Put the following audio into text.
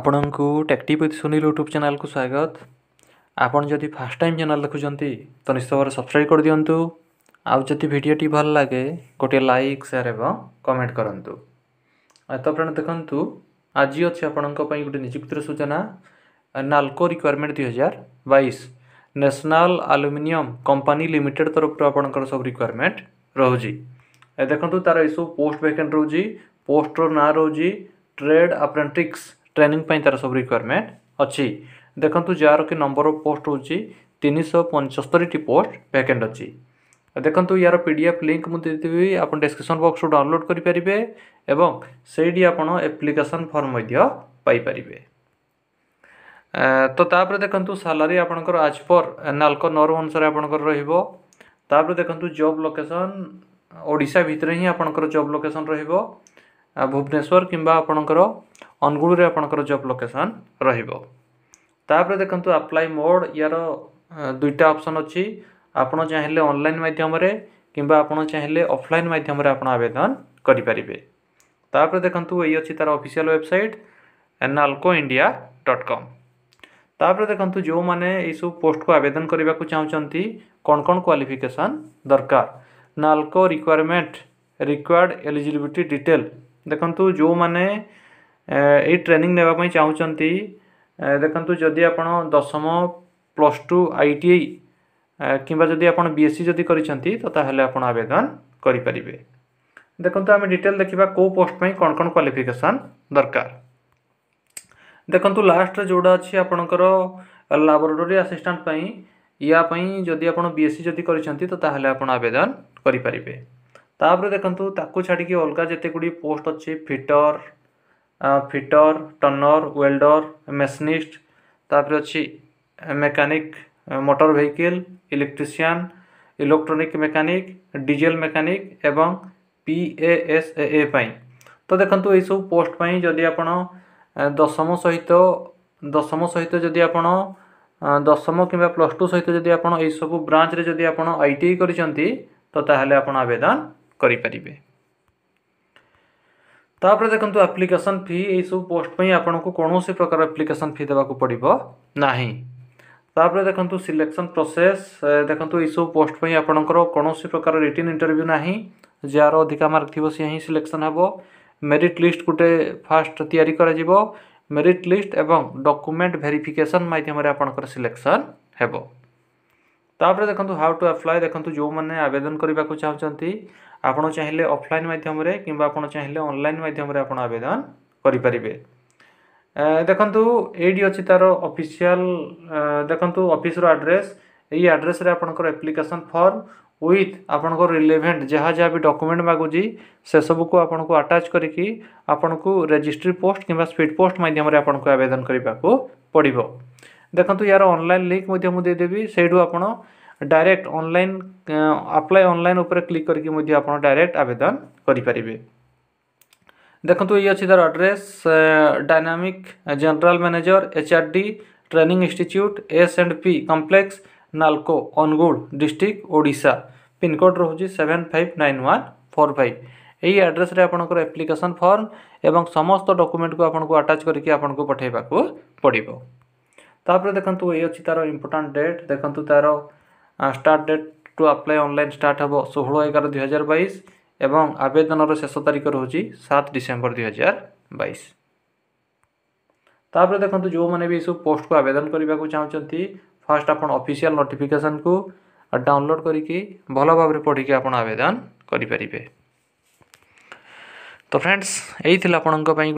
ଆପଣଙ୍କୁ ଟେକ୍ଟି with Sunil YouTube ଚ୍ୟାନେଲ୍କୁ ସ୍ୱାଗତ ଆପଣ ଯଦି ଫାର୍ଷ୍ଟ ଟାଇମ୍ ଚ୍ୟାନେଲ୍ ଦେଖୁଛନ୍ତି ତ ନିଶ୍ଚିତ ଭାବରେ ସବସ୍କ୍ରାଇବ୍ କରିଦିଅନ୍ତୁ ଆଉ ଯଦି ଭିଡ଼ିଓଟି ଭଲ ଲାଗେ ଗୋଟିଏ ଲାଇକ୍ ସେୟାର୍ ଏବଂ କମେଣ୍ଟ କରନ୍ତୁ ତ ଫ୍ରେଣ୍ଡ ଦେଖନ୍ତୁ ଆଜି ଅଛି ଆପଣଙ୍କ ପାଇଁ ଗୋଟେ ନିଯୁକ୍ତିର ସୂଚନା ନାଲ୍କୋ ରିକ୍ୱାରମେଣ୍ଟ ଦୁଇହଜାର ବାଇଶ ନ୍ୟାସନାଲ୍ ଆଲୁମିନିୟମ୍ କମ୍ପାନୀ ଲିମିଟେଡ୍ ତରଫରୁ ଆପଣଙ୍କର ସବୁ ରିକ୍ୱାରମେଣ୍ଟ ରହୁଛି ଦେଖନ୍ତୁ ତା'ର ଏସବୁ ପୋଷ୍ଟ ଭ୍ୟାକେଣ୍ଟ ରହୁଛି ପୋଷ୍ଟର ନାଁ ରହୁଛି ଟ୍ରେଡ୍ ଆପ୍ରେଣ୍ଟିକ୍ସ ट्रेनिंग तरह सब रिक्वयरमेंट अच्छी देखूँ जार कि नंबर अफ पोस्ट होन शह पंचस्तरी पोस्ट भैके अच्छी देखो यार पी डी एफ लिंक मुझेदेवि आप डिस्क्रिपन बक्स रू डाउनलोड करें सही आप एप्लिकेसन फर्म पारे तो ताप देखु सालरी आप आज पर नाल्को नर अनुसार आपंकर देखु जब लोकेसन ओडा भितर ही आपंकर जब लोकेसन रुवनेश्वर किंवा ଅନୁଗୁଳରେ ଆପଣଙ୍କର ଜବ୍ ଲୋକେସନ୍ ରହିବ ତା'ପରେ ଦେଖନ୍ତୁ ଆପ୍ଲାଏ ମୋଡ଼୍ ୟାର ଦୁଇଟା ଅପସନ୍ ଅଛି ଆପଣ ଚାହିଁଲେ ଅନଲାଇନ୍ ମାଧ୍ୟମରେ କିମ୍ବା ଆପଣ ଚାହିଁଲେ ଅଫଲାଇନ୍ ମାଧ୍ୟମରେ ଆପଣ ଆବେଦନ କରିପାରିବେ ତା'ପରେ ଦେଖନ୍ତୁ ଏଇ ଅଛି ତା'ର official website NALCO India dot com ତା'ପରେ ଦେଖନ୍ତୁ ଯେଉଁମାନେ ଏଇସବୁ ପୋଷ୍ଟକୁ ଆବେଦନ କରିବାକୁ ଚାହୁଁଛନ୍ତି କ'ଣ କ'ଣ କ୍ୱାଲିଫିକେସନ୍ ଦରକାର NALCO requirement required eligibility detail ଦେଖନ୍ତୁ ଯେଉଁମାନେ ଏଇ ଟ୍ରେନିଂ ନେବା ପାଇଁ ଚାହୁଁଛନ୍ତି ଦେଖନ୍ତୁ ଯଦି ଆପଣ ଦଶମ plus two I T I କିମ୍ବା ଯଦି ଆପଣ ବି ଏସ୍ ସି ଯଦି କରିଛନ୍ତି ତ ତାହେଲେ ଆପଣ ଆବେଦନ କରିପାରିବେ ଦେଖନ୍ତୁ ଆମେ ଡିଟେଲ୍ ଦେଖିବା କେଉଁ ପୋଷ୍ଟ ପାଇଁ କ'ଣ କ'ଣ କ୍ୱାଲିଫିକେସନ୍ ଦରକାର ଦେଖନ୍ତୁ ଲାଷ୍ଟରେ ଯେଉଁଟା ଅଛି ଆପଣଙ୍କର ଲାବୋରେଟୋରୀ ଆସିଷ୍ଟାଣ୍ଟ ପାଇଁ ୟା ପାଇଁ ଯଦି ଆପଣ ବି ଏସ୍ ସି ଯଦି କରିଛନ୍ତି ତ ତାହେଲେ ଆପଣ ଆବେଦନ କରିପାରିବେ ତାପରେ ଦେଖନ୍ତୁ ତାକୁ ଛାଡ଼ିକି ଅଲଗା ଯେତେ ଗୁଡ଼ିଏ ପୋଷ୍ଟ ଅଛି ଫିଟର ফিটর টর্নর ওয়েল্ডর মেশিনিস্ট তাপরে অছি mechanic motor vehicle electrician electronic mechanic diesel mechanic এবং পিএএসএ পাই তো দেখন্তু এইসব পোস্ট পাই যদি আপন দশম সহিত দশম সহিত যদি আপন দশম কিংবা প্লস টু সহিত যদি আপন এইসব ব্রাঞ্চরে যদি আপন আইটিআই করেছেন তো তাহলে আপন আবেদন করে পারিবে ତାପରେ ଦେଖନ୍ତୁ ଆପ୍ଲିକେସନ୍ ଫି ଏହିସବୁ ପୋଷ୍ଟ ପାଇଁ ଆପଣଙ୍କୁ କୌଣସି ପ୍ରକାର ଆପ୍ଲିକେସନ୍ ଫି ଦେବାକୁ ପଡ଼ିବ ନାହିଁ ତାପରେ ଦେଖନ୍ତୁ ସିଲେକ୍ସନ୍ ପ୍ରୋସେସ୍ ଦେଖନ୍ତୁ ଏହିସବୁ ପୋଷ୍ଟ ପାଇଁ ଆପଣଙ୍କର କୌଣସି ପ୍ରକାର ରିଟିନ୍ ଇଣ୍ଟରଭ୍ୟୁ ନାହିଁ ଯାହାର ଅଧିକା ମାର୍କ ଥିବ ସିଏ ହିଁ ସିଲେକ୍ସନ୍ ହେବ ମେରିଟ୍ ଲିଷ୍ଟ ଗୋଟେ ଫାଷ୍ଟ ତିଆରି କରାଯିବ ମେରିଟ୍ ଲିଷ୍ଟ ଏବଂ ଡକୁମେଣ୍ଟ ଭେରିଫିକେସନ୍ ମାଧ୍ୟମରେ ଆପଣଙ୍କର ସିଲେକ୍ସନ୍ ହେବ ତାପରେ ଦେଖନ୍ତୁ ହାଉ ଟୁ ଆପ୍ଲାଏ ଦେଖନ୍ତୁ ଯେଉଁମାନେ ଆବେଦନ କରିବାକୁ ଚାହୁଁଛନ୍ତି ଆପଣ ଚାହିଁଲେ ଅଫଲାଇନ୍ ମାଧ୍ୟମରେ କିମ୍ବା ଆପଣ ଚାହିଁଲେ ଅନଲାଇନ୍ ମାଧ୍ୟମରେ ଆପଣ ଆବେଦନ କରିପାରିବେ ଦେଖନ୍ତୁ ଏଇଠି ଅଛି ତା'ର ଅଫିସିଆଲ୍ ଦେଖନ୍ତୁ ଅଫିସ୍ର ଆଡ୍ରେସ୍ ଏଇ ଆଡ୍ରେସ୍ରେ ଆପଣଙ୍କର ଆପ୍ଲିକେସନ୍ ଫର୍ମ ୱିଥ୍ ଆପଣଙ୍କର ରିଲେଭେଣ୍ଟ ଯାହା ଯାହା ବି ଡକୁମେଣ୍ଟ ମାଗୁଛି ସେସବୁକୁ ଆପଣଙ୍କୁ ଆଟାଚ୍ କରିକି ଆପଣଙ୍କୁ ରେଜିଷ୍ଟ୍ରି ପୋଷ୍ଟ କିମ୍ବା ସ୍ପିଡ଼୍ ପୋଷ୍ଟ ମାଧ୍ୟମରେ ଆପଣଙ୍କୁ ଆବେଦନ କରିବାକୁ ପଡ଼ିବ ଦେଖନ୍ତୁ ୟାର ଅନଲାଇନ୍ ଲିଙ୍କ୍ ମଧ୍ୟ ମୁଁ ଦେଇଦେବି ସେଇଠୁ ଆପଣ ଡାଇରେକ୍ଟ ଅନଲାଇନ୍ ଆପ୍ଲାଏ ଅନଲାଇନ୍ ଉପରେ କ୍ଲିକ୍ କରିକି ମଧ୍ୟ ଆପଣ ଡାଇରେକ୍ଟ ଆବେଦନ କରିପାରିବେ ଦେଖନ୍ତୁ ଇଏ ଅଛି ତାର address dynamic general manager H R D training institute S and P complex NALCO Angul district Odisha pin code ରହୁଛି seven five nine one four five ଏହି ଆଡ୍ରେସ୍ରେ ଆପଣଙ୍କର ଆପ୍ଲିକେସନ୍ ଫର୍ମ ଏବଂ ସମସ୍ତ ଡକୁମେଣ୍ଟକୁ ଆପଣଙ୍କୁ ଆଟାଚ୍ କରିକି ଆପଣଙ୍କୁ ପଠାଇବାକୁ ପଡ଼ିବ ତାପରେ ଦେଖନ୍ତୁ ଏଇ ଅଛି ତା'ର ଇମ୍ପୋର୍ଟାଣ୍ଟ ଡେଟ୍ ଦେଖନ୍ତୁ ତା'ର start date to apply online start ହେବ ଷୋହଳ ଏଗାର ଦୁଇହଜାର ବାଇଶ ଏବଂ ଆବେଦନର ଶେଷ ତାରିଖ ରହୁଛି ସାତ ଡିସେମ୍ବର ଦୁଇହଜାର ବାଇଶ ତାପରେ ଦେଖନ୍ତୁ ଯେଉଁମାନେ ବି ଏସବୁ ପୋଷ୍ଟକୁ ଆବେଦନ କରିବାକୁ ଚାହୁଁଛନ୍ତି ଫାର୍ଷ୍ଟ ଆପଣ ଅଫିସିଆଲ୍ ନୋଟିଫିକେସନ୍କୁ ଡାଉନଲୋଡ଼୍ କରିକି ଭଲ ଭାବରେ ପଢ଼ିକି ଆପଣ ଆବେଦନ କରିପାରିବେ ତ ଫ୍ରେଣ୍ଡସ୍ ଏଇ ଥିଲା ଆପଣଙ୍କ ପାଇଁ